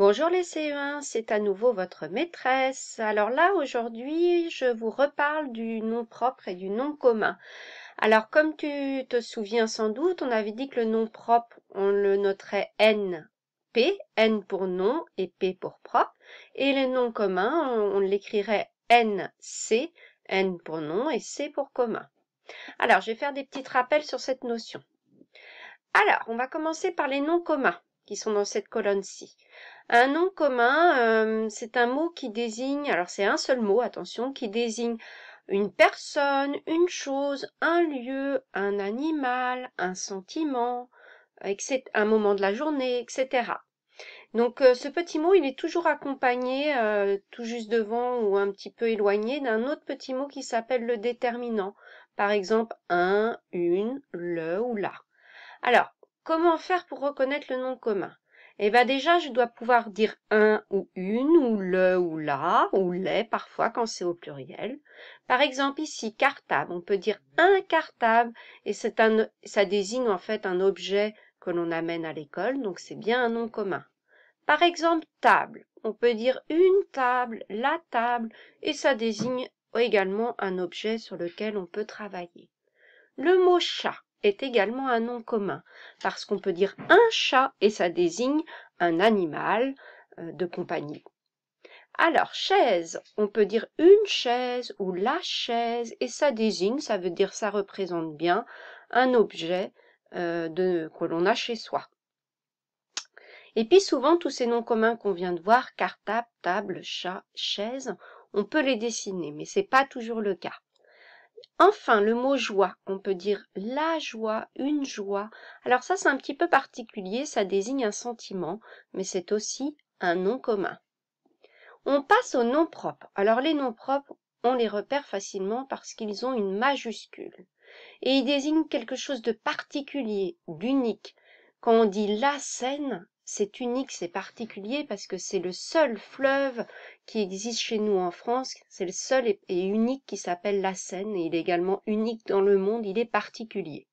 bonjour les CE1, c'est à nouveau votre maîtresse alors là aujourd'hui je vous reparle du nom propre et du nom commun alors comme tu te souviens sans doute on avait dit que le nom propre on le noterait n p n pour nom et p pour propre et les noms communs on, on l'écrirait n c n pour nom et c pour commun alors je vais faire des petits rappels sur cette notion alors on va commencer par les noms communs sont dans cette colonne-ci. Un nom commun, euh, c'est un mot qui désigne, alors c'est un seul mot, attention, qui désigne une personne, une chose, un lieu, un animal, un sentiment, un moment de la journée, etc. Donc euh, ce petit mot, il est toujours accompagné, euh, tout juste devant ou un petit peu éloigné, d'un autre petit mot qui s'appelle le déterminant. Par exemple, un, une, le ou la. Alors, comment faire pour reconnaître le nom commun Eh bien déjà, je dois pouvoir dire un ou une, ou le ou la, ou les parfois quand c'est au pluriel. Par exemple ici, cartable, on peut dire un cartable et ça désigne en fait un objet que l'on amène à l'école, donc c'est bien un nom commun. Par exemple, table, on peut dire une table, la table, et ça désigne également un objet sur lequel on peut travailler. Le mot chat, est également un nom commun, parce qu'on peut dire un chat et ça désigne un animal euh, de compagnie. Alors, chaise, on peut dire une chaise ou la chaise et ça désigne, ça veut dire ça représente bien un objet euh, de, que l'on a chez soi. Et puis souvent, tous ces noms communs qu'on vient de voir, cartable, table, chat, chaise, on peut les dessiner, mais ce n'est pas toujours le cas. Enfin, le mot joie, on peut dire la joie, une joie. Alors ça, c'est un petit peu particulier, ça désigne un sentiment, mais c'est aussi un nom commun. On passe aux noms propres. Alors les noms propres, on les repère facilement parce qu'ils ont une majuscule. Et ils désignent quelque chose de particulier, d'unique. Quand on dit la scène, c'est unique, c'est particulier parce que c'est le seul fleuve qui existe chez nous en France, c'est le seul et, unique qui s'appelle la Seine et il est également unique dans le monde, il est particulier.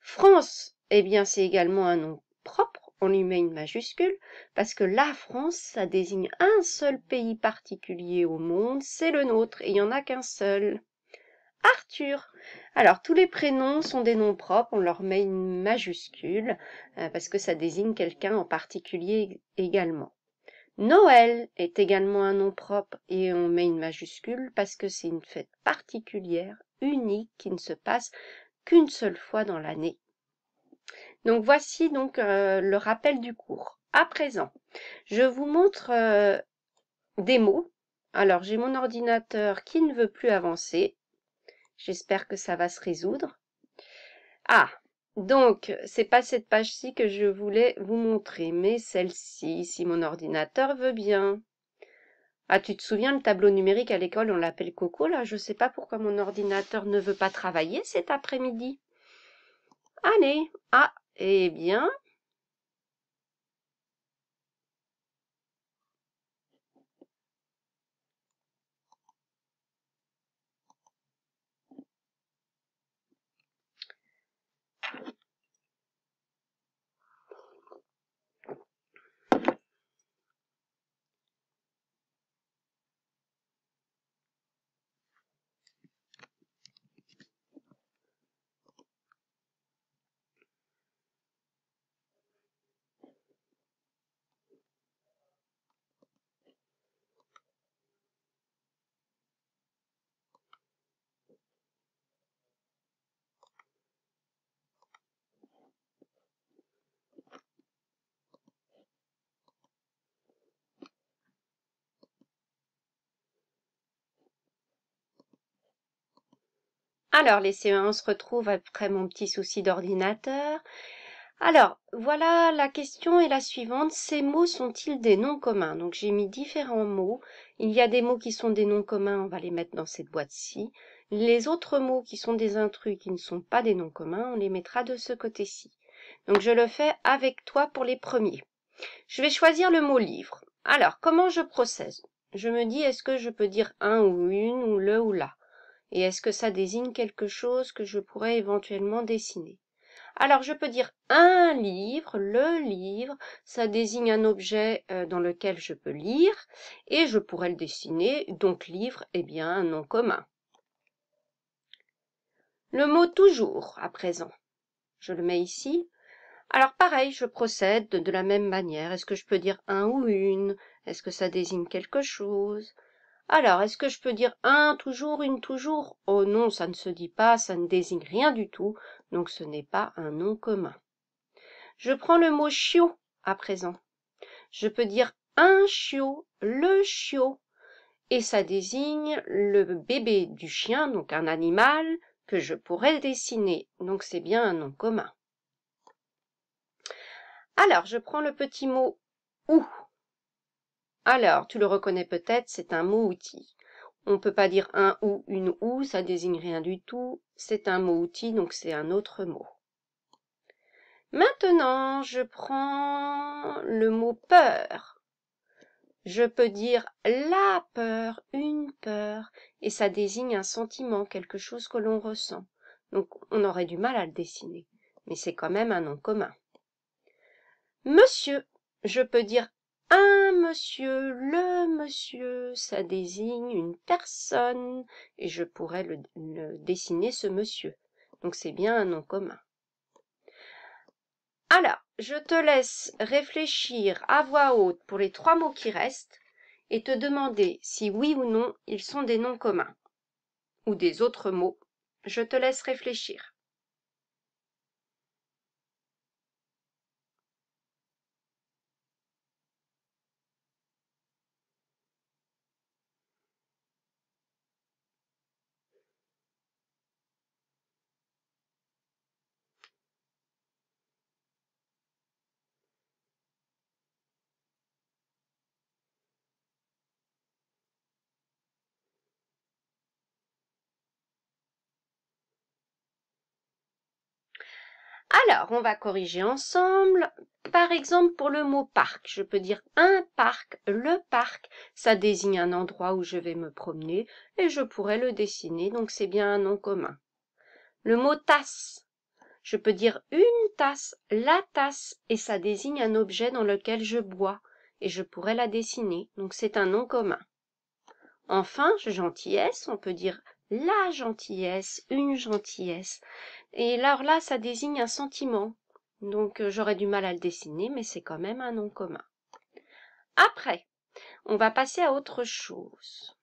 France, eh bien c'est également un nom propre, on lui met une majuscule, parce que la France, ça désigne un seul pays particulier au monde, c'est le nôtre, et il n'y en a qu'un seul. Arthur. Alors, tous les prénoms sont des noms propres, on leur met une majuscule euh, parce que ça désigne quelqu'un en particulier également. Noël est également un nom propre et on met une majuscule parce que c'est une fête particulière, unique, qui ne se passe qu'une seule fois dans l'année. Donc voici donc euh, le rappel du cours. À présent, je vous montre euh, des mots. Alors j'ai mon ordinateur qui ne veut plus avancer J'espère que ça va se résoudre. Ah, donc, c'est pas cette page-ci que je voulais vous montrer, mais celle-ci, si mon ordinateur veut bien. Ah, tu te souviens, le tableau numérique à l'école, on l'appelle Coco, là Je sais pas pourquoi mon ordinateur ne veut pas travailler cet après-midi. Allez, ah, eh bien, Alors, les séances se retrouve après mon petit souci d'ordinateur. Alors, voilà la question est la suivante. Ces mots sont-ils des noms communs Donc, j'ai mis différents mots. Il y a des mots qui sont des noms communs, on va les mettre dans cette boîte-ci. Les autres mots qui sont des intrus, qui ne sont pas des noms communs, on les mettra de ce côté-ci. Donc, je le fais avec toi pour les premiers. Je vais choisir le mot livre. Alors, comment je procède Je me dis, est-ce que je peux dire un ou une, ou le ou la et est-ce que ça désigne quelque chose que je pourrais éventuellement dessiner alors je peux dire un livre, le livre, ça désigne un objet euh, dans lequel je peux lire et je pourrais le dessiner, donc livre est eh bien un nom commun. Le mot toujours à présent, je le mets ici. Alors pareil, je procède de la même manière. Est-ce que je peux dire un ou une Est-ce que ça désigne quelque chose alors, est-ce que je peux dire un toujours, une toujours Oh non, ça ne se dit pas, ça ne désigne rien du tout, donc ce n'est pas un nom commun. Je prends le mot chiot à présent. Je peux dire un chiot, le chiot, et ça désigne le bébé du chien, donc un animal que je pourrais dessiner, donc c'est bien un nom commun. Alors, je prends le petit mot ou alors tu le reconnais peut-être c'est un mot outil on ne peut pas dire un ou une ou ça désigne rien du tout c'est un mot outil donc c'est un autre mot maintenant je prends le mot peur je peux dire la peur une peur et ça désigne un sentiment quelque chose que l'on ressent donc on aurait du mal à le dessiner mais c'est quand même un nom commun monsieur je peux dire un monsieur le monsieur ça désigne une personne et je pourrais le, le dessiner ce monsieur donc c'est bien un nom commun alors je te laisse réfléchir à voix haute pour les trois mots qui restent et te demander si oui ou non ils sont des noms communs ou des autres mots je te laisse réfléchir Alors, on va corriger ensemble. Par exemple, pour le mot parc, je peux dire un parc, le parc. Ça désigne un endroit où je vais me promener et je pourrais le dessiner, donc c'est bien un nom commun. Le mot tasse, je peux dire une tasse, la tasse, et ça désigne un objet dans lequel je bois, et je pourrais la dessiner, donc c'est un nom commun. Enfin, gentillesse, on peut dire la gentillesse une gentillesse et alors là ça désigne un sentiment donc euh, j'aurais du mal à le dessiner mais c'est quand même un nom commun après on va passer à autre chose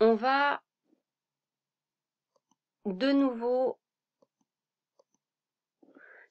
on va de nouveau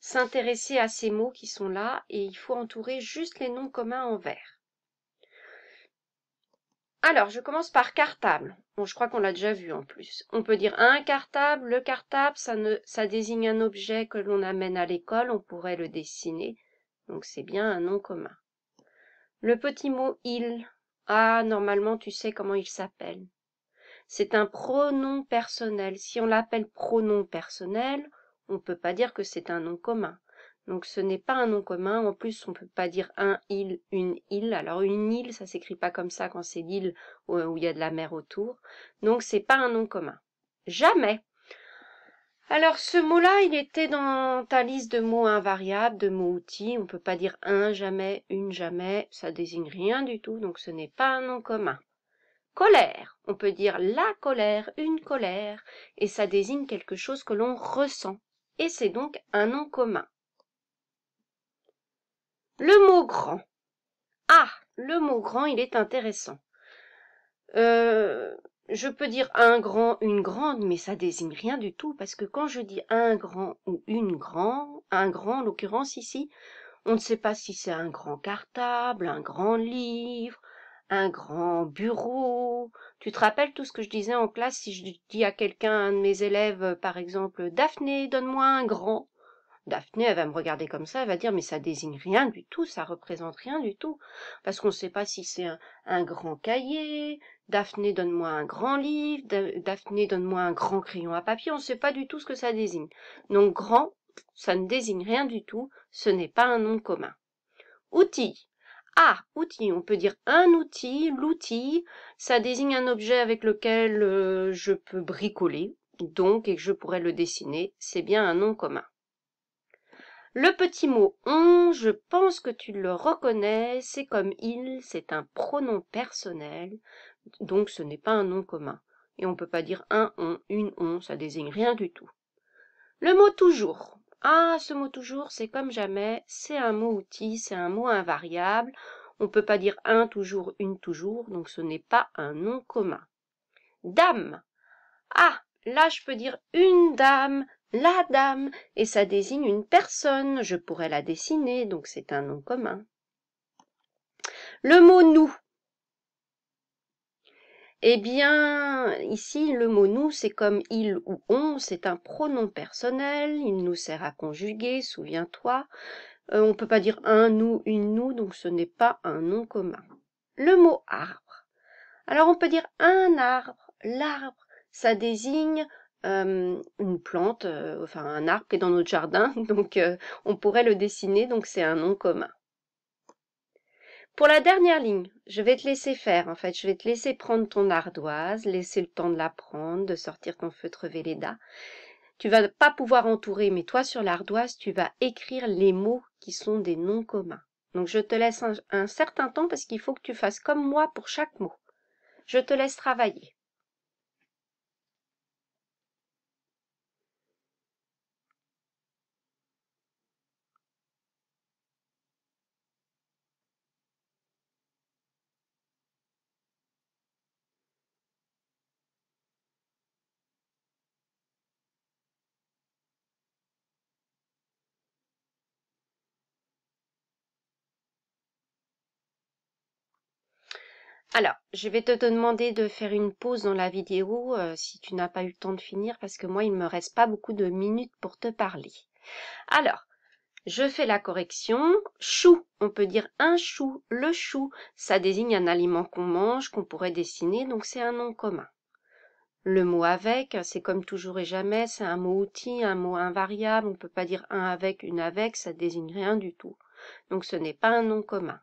s'intéresser à ces mots qui sont là et il faut entourer juste les noms communs en vert alors, je commence par cartable. Bon, je crois qu'on l'a déjà vu en plus. On peut dire un cartable. Le cartable, ça, ne, ça désigne un objet que l'on amène à l'école. On pourrait le dessiner. Donc, c'est bien un nom commun. Le petit mot il. Ah, normalement, tu sais comment il s'appelle. C'est un pronom personnel. Si on l'appelle pronom personnel, on ne peut pas dire que c'est un nom commun. Donc ce n'est pas un nom commun. En plus, on ne peut pas dire un île, une île. Alors une île, ça s'écrit pas comme ça quand c'est l'île où il y a de la mer autour. Donc c'est pas un nom commun. Jamais. Alors ce mot-là, il était dans ta liste de mots invariables, de mots outils. On ne peut pas dire un jamais, une jamais. Ça désigne rien du tout. Donc ce n'est pas un nom commun. Colère. On peut dire la colère, une colère. Et ça désigne quelque chose que l'on ressent. Et c'est donc un nom commun. Le mot grand. Ah, le mot grand, il est intéressant. Euh, je peux dire un grand, une grande, mais ça désigne rien du tout, parce que quand je dis un grand ou une grande, un grand en l'occurrence ici, on ne sait pas si c'est un grand cartable, un grand livre, un grand bureau. Tu te rappelles tout ce que je disais en classe si je dis à quelqu'un, de mes élèves, par exemple, Daphné, donne-moi un grand. Daphné, elle va me regarder comme ça, elle va dire mais ça désigne rien du tout, ça représente rien du tout, parce qu'on ne sait pas si c'est un, grand cahier. Daphné, donne-moi un grand livre. Daphné, donne-moi un grand crayon à papier. On ne sait pas du tout ce que ça désigne. Donc grand, ça ne désigne rien du tout. Ce n'est pas un nom commun. Outil. Ah, outil. On peut dire un outil, l'outil. Ça désigne un objet avec lequel euh, je peux bricoler, donc, et que je pourrais le dessiner. C'est bien un nom commun. Le petit mot on, je pense que tu le reconnais, c'est comme il, c'est un pronom personnel, donc ce n'est pas un nom commun. Et on ne peut pas dire un on, une on, ça désigne rien du tout. Le mot toujours. Ah, ce mot toujours, c'est comme jamais, c'est un mot outil, c'est un mot invariable. On ne peut pas dire un toujours, une toujours, donc ce n'est pas un nom commun. Dame. Ah, là je peux dire une dame, la dame et ça désigne une personne. Je pourrais la dessiner, donc c'est un nom commun. Le mot nous. Eh bien, ici, le mot nous, c'est comme il ou on, c'est un pronom personnel, il nous sert à conjuguer, souviens-toi. Euh, on ne peut pas dire un nous, une nous, donc ce n'est pas un nom commun. Le mot arbre. Alors on peut dire un arbre, l'arbre, ça désigne euh, une plante, euh, enfin un arbre qui est dans notre jardin, donc euh, on pourrait le dessiner, donc c'est un nom commun. Pour la dernière ligne, je vais te laisser faire en fait, je vais te laisser prendre ton ardoise, laisser le temps de la prendre, de sortir ton feutre véléda. Tu vas pas pouvoir entourer, mais toi sur l'ardoise, tu vas écrire les mots qui sont des noms communs. Donc je te laisse un certain temps parce qu'il faut que tu fasses comme moi pour chaque mot. Je te laisse travailler. Alors, je vais te demander de faire une pause dans la vidéo euh, si tu n'as pas eu le temps de finir parce que moi, il ne me reste pas beaucoup de minutes pour te parler. Alors, je fais la correction. Chou, on peut dire un chou. Le chou, ça désigne un aliment qu'on mange, qu'on pourrait dessiner, donc c'est un nom commun. Le mot avec, c'est comme toujours et jamais, c'est un mot outil, un mot invariable, on ne peut pas dire un avec, une avec, ça désigne rien du tout. Donc ce n'est pas un nom commun.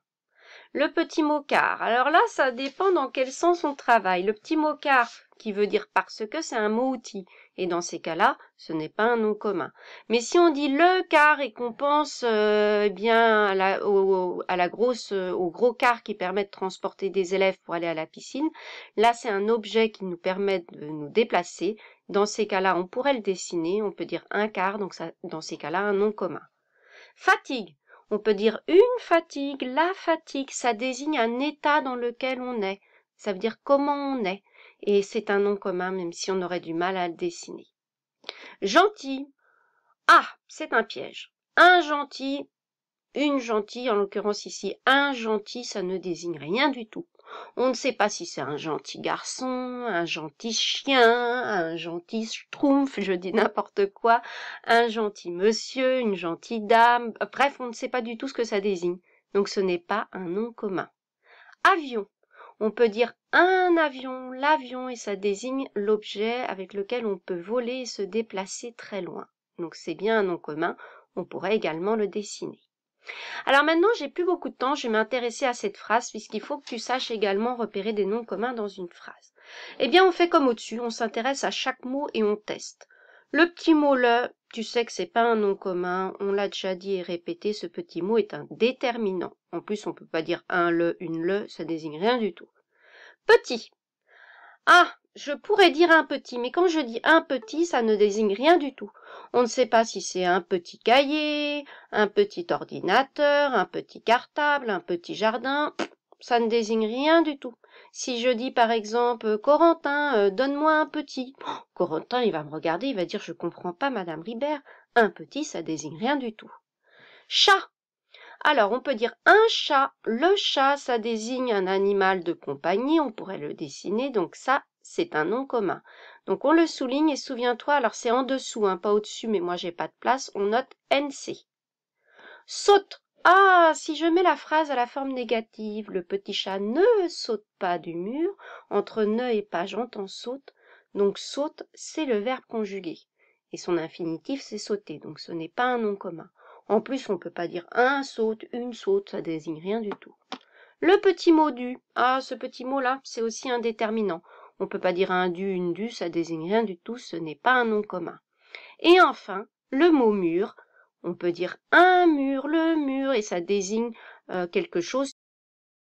Le petit car, Alors là, ça dépend dans quel sens on travaille. Le petit car qui veut dire parce que, c'est un mot outil. Et dans ces cas-là, ce n'est pas un nom commun. Mais si on dit le car et qu'on pense euh, eh bien à la, au, grosse, euh, au gros car qui permet de transporter des élèves pour aller à la piscine, là c'est un objet qui nous permet de nous déplacer. Dans ces cas-là, on pourrait le dessiner, on peut dire un car, donc ça, dans ces cas-là, un nom commun. Fatigue. On peut dire une fatigue, la fatigue, ça désigne un état dans lequel on est, ça veut dire comment on est, et c'est un nom commun même si on aurait du mal à le dessiner. Gentil. Ah, c'est un piège. Un gentil, une gentille, en l'occurrence ici, un gentil, ça ne désigne rien du tout on ne sait pas si c'est un gentil garçon un gentil chien un gentil schtroumpf je dis n'importe quoi un gentil monsieur une gentille dame bref on ne sait pas du tout ce que ça désigne donc ce n'est pas un nom commun avion on peut dire un avion l'avion et ça désigne l'objet avec lequel on peut voler et se déplacer très loin donc c'est bien un nom commun on pourrait également le dessiner alors maintenant j'ai plus beaucoup de temps je vais m'intéresser à cette phrase puisqu'il faut que tu saches également repérer des noms communs dans une phrase eh bien on fait comme au-dessus on s'intéresse à chaque mot et on teste le petit mot le tu sais que c'est pas un nom commun on l'a déjà dit et répété ce petit mot est un déterminant en plus on ne peut pas dire un le une le ça désigne rien du tout petit ah je pourrais dire un petit, mais quand je dis un petit, ça ne désigne rien du tout. On ne sait pas si c'est un petit cahier, un petit ordinateur, un petit cartable, un petit jardin, ça ne désigne rien du tout. Si je dis par exemple Corentin, euh, donne-moi un petit. Oh, Corentin, il va me regarder, il va dire je comprends pas madame Ribert, un petit ça désigne rien du tout. Chat. Alors, on peut dire un chat. Le chat, ça désigne un animal de compagnie. On pourrait le dessiner. Donc, ça, c'est un nom commun. Donc on le souligne et souviens-toi, alors c'est en dessous, hein, pas au-dessus, mais moi j'ai pas de place, on note NC. Saute Ah, si je mets la phrase à la forme négative, le petit chat ne saute pas du mur, entre ne et pas j'entends saute, donc saute c'est le verbe conjugué. Et son infinitif c'est sauter, donc ce n'est pas un nom commun. En plus, on ne peut pas dire un saute, une saute, ça désigne rien du tout. Le petit mot du. Ah, ce petit mot-là, c'est aussi indéterminant. On ne peut pas dire un du, une du, ça désigne rien du tout, ce n'est pas un nom commun. Et enfin, le mot mur, on peut dire un mur, le mur, et ça désigne euh, quelque chose